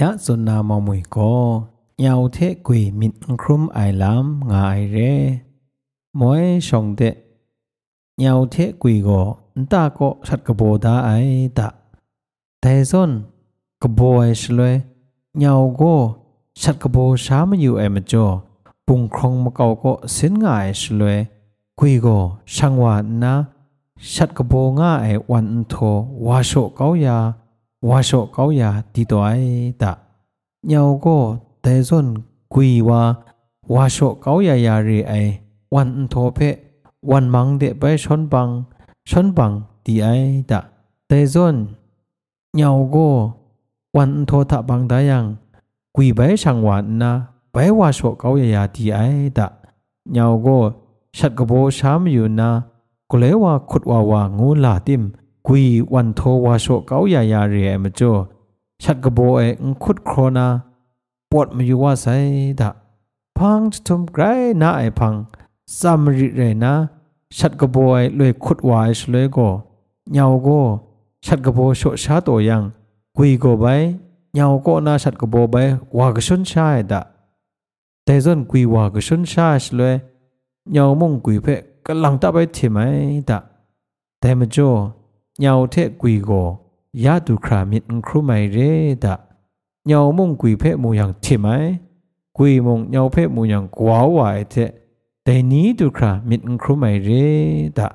ya sunna ma mui ko nhau thế quỷ min khrum ai lam ngài rê mỗi song tệ nhau thế quỷ go ta có sát cơ bồ đá ai ta thế son cơ bồ ai xlue nhau go sát cơ bồ sa mà yêu em cho bùng không mà cầu có xin ngài xlue quỷ go sang hoàn na sát cơ bồ ngã ai quan thô hoa số cầu ya hoa sổ cáo ya thì tôi ta nhau go thế dân quỳ và hoa sổ cáo ya ya rì ai quan thô phê quan mang đệ bay sơn bằng sơn bằng thì ai ta thế dân nhau go quan thô thạ bằng đá yang quỳ bay sang hoàn na bay hoa sổ cáo ya ya thì ai ta nhau go sát cái bố sám yêu na có lẽ hoa khut hoa hoa ngu là tim กุยวันโทวาโชเกาใหญ่ใหญ่เรียมจ่อชัดกบเองคุดโครนาปวดมาอยู่ว่าไซดะพังจะทมไกรน้าไอพังสามริเรนะชัดกบเอเลยคุดวายชเลยก็เหงาก็ชัดกบโชชาตัวยังกุยโกไปเหงาก็นาชัดกบไปวากชุนชายดะแต่ส่วนกุยวากชุนชายชเลยเหงามงกุยเพ่กำลังตาไปทีไหมดะแต่มาจ่อเยาเทกุยโกยาดูครามิดครูไม่เรดะเหยามุ่งกุยเพมูยังเทไหมกุยมุ่งเหยาเพมูยังกวาวไหวเทแต่นี้ดูครามิดครูไม่เรดะ